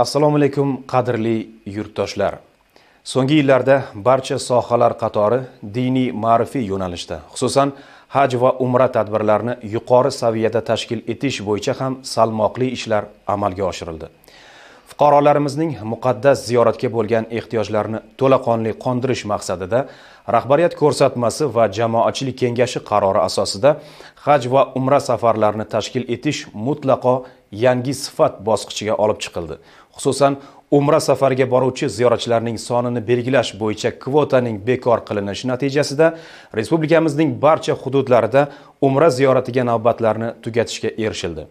assalomu alaykum qadrli yurtdoshlar so'nggi yillarda barcha sohalar qatori diniy ma'rifiy yo'nalishda xususan haj va umra tadbirlarini yuqori saviyada tashkil etish bo'yicha ham salmoqli ishlar amalga oshirildi fuqarolarimizning muqaddas ziyoratga bo'lgan ehtiyojlarini to'laqonli qondirish maqsadida rahbariyat ko'rsatmasi va jamoatchilik kengashi qarori asosida haj va umra safarlarini tashkil etish mutlaqo yangi sifat bosqichiga olib chiqildi xususan umra safariga boruvchi ziyoratchilarning sonini belgilash bo'yicha kvotaning bekor qilinishi natijasida respublikamizning barcha hududlarida umra ziyoratiga navbatlarni tugatishga erishildi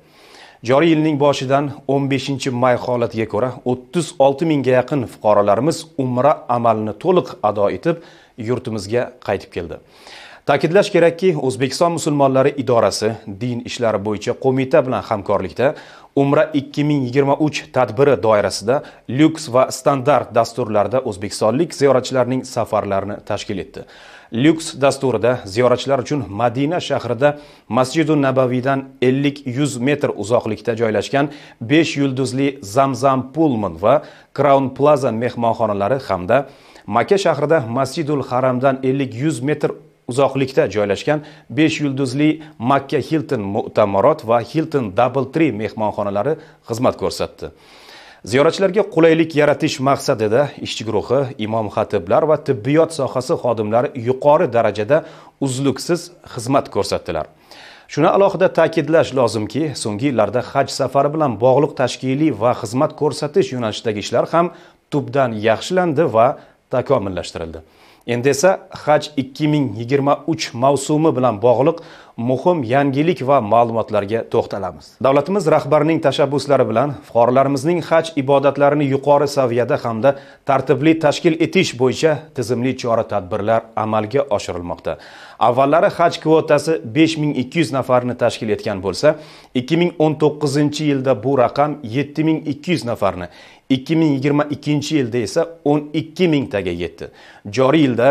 joriy yilning boshidan 15 may holatiga ko'ra 36 mingga yaqin fuqarolarimiz umra amalini to'liq ado etib yurtimizga qaytib keldi ta'kidlash kerakki o'zbekiston musulmonlari idorasi din ishlari bo'yicha qo'mita bilan hamkorlikda umra 2023 tadbiri doirasida lyuks va standart dasturlarda o'zbekistonlik ziyoratchilarning safarlarini tashkil etdi lyuks dasturida ziyoratchilar uchun madina shahrida masjidi nabaviydan 50-100 metr uzoqlikda joylashgan 5 yulduzli zamzam Pullman va crown plaza mehmonxonalari hamda makka shahrida masjidul haramdan 50-100 metr uzoqlikda joylashgan 5 yulduzli makka hilton mu'tamorot va hilton double tree mehmonxonalari xizmat ko'rsatdi ziyoratchilarga qulaylik yaratish maqsadida ishchi guruhi imom xatiblar va tibbiyot sohasi xodimlari yuqori darajada uzluksiz xizmat ko'rsatdilar shuni alohida ta'kidlash lozimki so'nggi yillarda haj safari bilan bog'liq tashkiliy va xizmat ko'rsatish yo'nalishidagi ishlar ham tubdan yaxshilandi va takomillashtirildi endi esa haj 2023 mavsumi bilan bog'liq muhim yangilik va ma'lumotlarga to'xtalamiz davlatimiz rahbarining tashabbuslari bilan fuqarolarimizning haj ibodatlarini yuqori saviyada hamda tartibli tashkil etish bo'yicha tizimli chora tadbirlar amalga oshirilmoqda avvallari haj kvotasi 5200 nafarni tashkil etgan bo'lsa 2019 yilda bu raqam 7200 nafarni 2022 yilda esa 12 mingtaga yetdi joriy yilda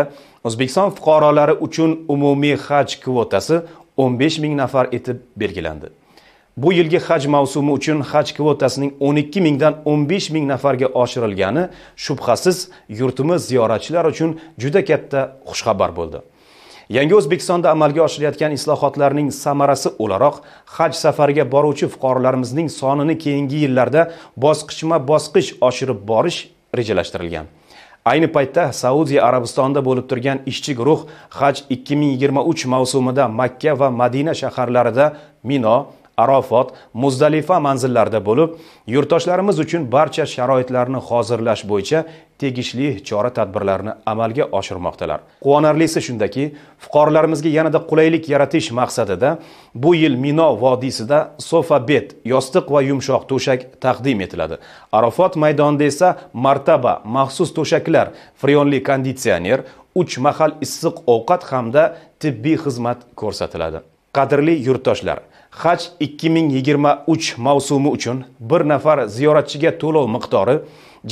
o'zbekiston fuqarolari uchun umumiy haj kvotasi 15 ming nafar etib belgilandi bu yilgi haj mavsumi uchun haj kvotasining 12 mingdan 15 ming nafarga oshirilgani shubhasiz yurtimiz ziyoratchilar uchun juda katta xushxabar bo'ldi yangi o'zbekistonda amalga oshirilayotgan islohotlarning samarasi o'laroq haj safariga boruvchi fuqarolarimizning sonini keyingi yillarda bosqichma bosqich oshirib borish rejalashtirilgan ayni paytda saudiya arabistonida bo'lib turgan ishchi guruh haj 2023 mavsumida makka va madina shaharlarida mino Arafat, muzdalifa manzillarida bo'lib yurtdoshlarimiz uchun barcha sharoitlarni hozirlash bo'yicha tegishli chora tadbirlarni amalga oshirmoqdalar quvonarlisi shundaki fuqarolarimizga yanada qulaylik yaratish maqsadida bu yil mino vodiysida sofa bet, yostiq va yumshoq to'shak taqdim etiladi Arafat maydonida esa martaba maxsus to'shaklar frionli konditsioner uch mahal issiq ovqat hamda tibbiy xizmat ko'rsatiladi Qadrli yurtdoshlar, Haj 2023 mavsumi uchun bir nafar ziyoratchiga to'lov miqdori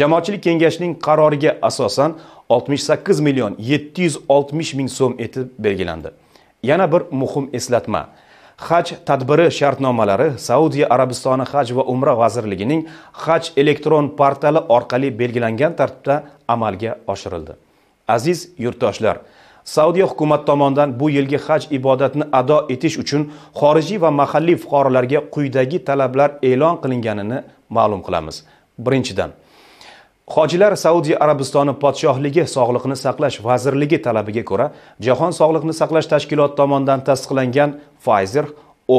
Jamoatchilik kengashining qaroriga asosan 68 million 760 ming so'm etib belgilandi. Yana bir muhim eslatma. Haj tadbiri shartnomalari Saudiya Arabistoni Haj va Umra vazirligining Haj elektron portali orqali belgilangan tartibda amalga oshirildi. Aziz yurtdoshlar, Saudiya hukumat tomonidan bu yilgi haj ibodatni ado etish uchun xorijiy va mahalliy fuqarolarga quyidagi talablar e'lon qilinganini ma'lum qilamiz. Birinchidan, Hojilar Saudiya Arabistoni podshohligi Sog'liqni saqlash vazirligi talabiga ko'ra Jahon sog'liqni saqlash tashkiloti tomonidan tasdiqlangan Pfizer,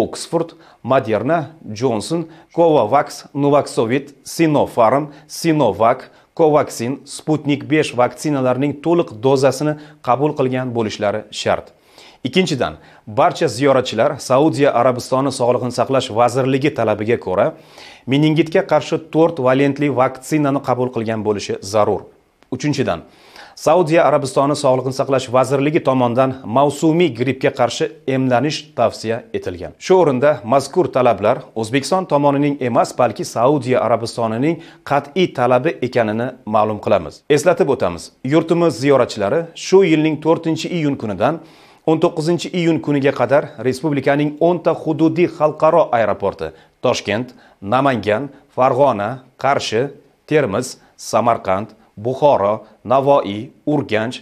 oksford Moderna, jonson CovaVax, novaksovit sinofarm Sinovac, Covaxin, Sputnik 5 vaksinalarining to'liq dozasini qabul qilgan bo'lishlari shart. Ikkinchidan, barcha ziyoratchilar Saudiya Arabistoni Sog'liqni saqlash vazirligi talabiga ko'ra meningitga qarshi 4 valentli vaksinani qabul qilgan bo'lishi zarur. Uchinchidan, saudiya arabistoni sog'liqni saqlash vazirligi tomonidan mavsumiy grippga qarshi emlanish tavsiya etilgan shu o'rinda mazkur talablar o'zbekiston tomonining emas balki saudiya arabistonining qat'iy talabi ekanini ma'lum qilamiz eslatib o'tamiz yurtimiz ziyoratchilari shu yilning 4 iyun kunidan 19 iyun kuniga qadar respublikaning 10 ta hududiy xalqaro aeroporti toshkent namangan farg'ona qarshi termiz samarqand buxoro navoiy urganch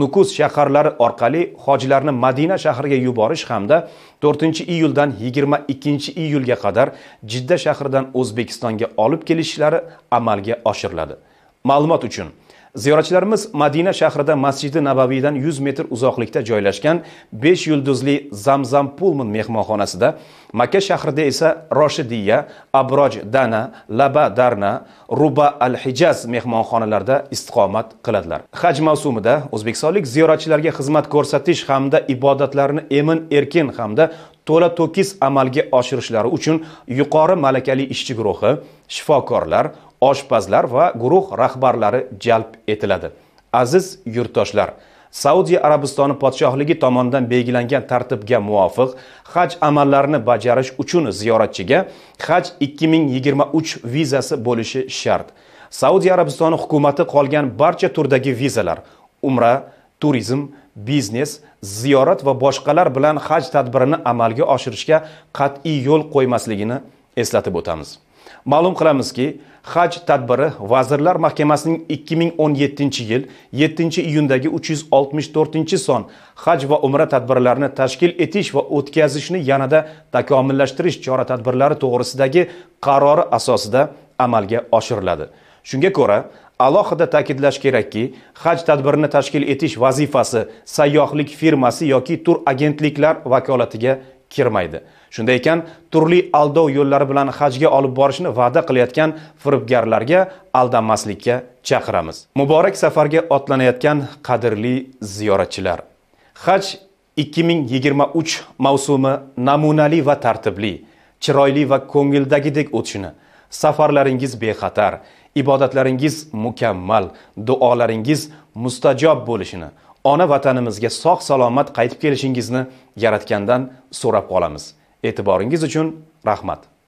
nukus shaharlari orqali hojilarni madina shahriga yuborish hamda 4 iyuldan 22 iyulga qadar jidda shahridan o'zbekistonga olib kelishlari amalga oshiriladi ma'lumot uchun ziyoratchilarimiz madina shahrida masjidi nabaviydan 100 metr uzoqlikda joylashgan 5 yulduzli zamzam pulmun mehmonxonasida makka shahrida esa roshidiya abroj dana laba darna ruba al hijaz mehmonxonalarida istiqomat qiladilar haj mavsumida o'zbekistonlik ziyoratchilarga xizmat ko'rsatish hamda ibodatlarini emin erkin hamda to'la to'kis amalga oshirishlari uchun yuqori malakali ishchi guruhi shifokorlar oshpazlar va guruh rahbarlari jalb etiladi aziz yurtdoshlar saudiya arabistoni podshohligi tomonidan belgilangan tartibga muvofiq haj amallarini bajarish uchun ziyoratchiga haj 2023 vizasi bo'lishi shart saudiya arabistoni hukumati qolgan barcha turdagi vizalar umra turizm biznes ziyorat va boshqalar bilan haj tadbirini amalga oshirishga qat'iy yo'l qo'ymasligini eslatib o'tamiz Ma'lum qilamizki, haj tadbiri Vazirlar Mahkamasining 2017-yil 7-iyundagi 364-son haj va umra tadbirlarini tashkil etish va o'tkazishni yanada takomillashtirish chora-tadbirlari to'g'risidagi qarori asosida amalga oshiriladi. Shunga ko'ra, alohida ta'kidlash kerakki, haj tadbirini tashkil etish vazifasi sayyohlik firmasi yoki tur agentliklar vakolatiga kirmaydi. Shunday ekan, turli aldov yo'llari bilan hajga olib borishni va'da qilayotgan firibgarlarga aldanmaslikka chaqiramiz. Muborak safarga otlanayotgan qadrli ziyoratchilar. Haj 2023 mavsumi namunali va tartibli, chiroyli va ko'ngildagidek o'tishini, safarlaringiz bexatar, ibodatlaringiz mukammal, duolaringiz mustajob bo'lishini ona vatanimizga sog' salomat qaytib kelishingizni yaratgandan so'rab qolamiz e'tiboringiz uchun rahmat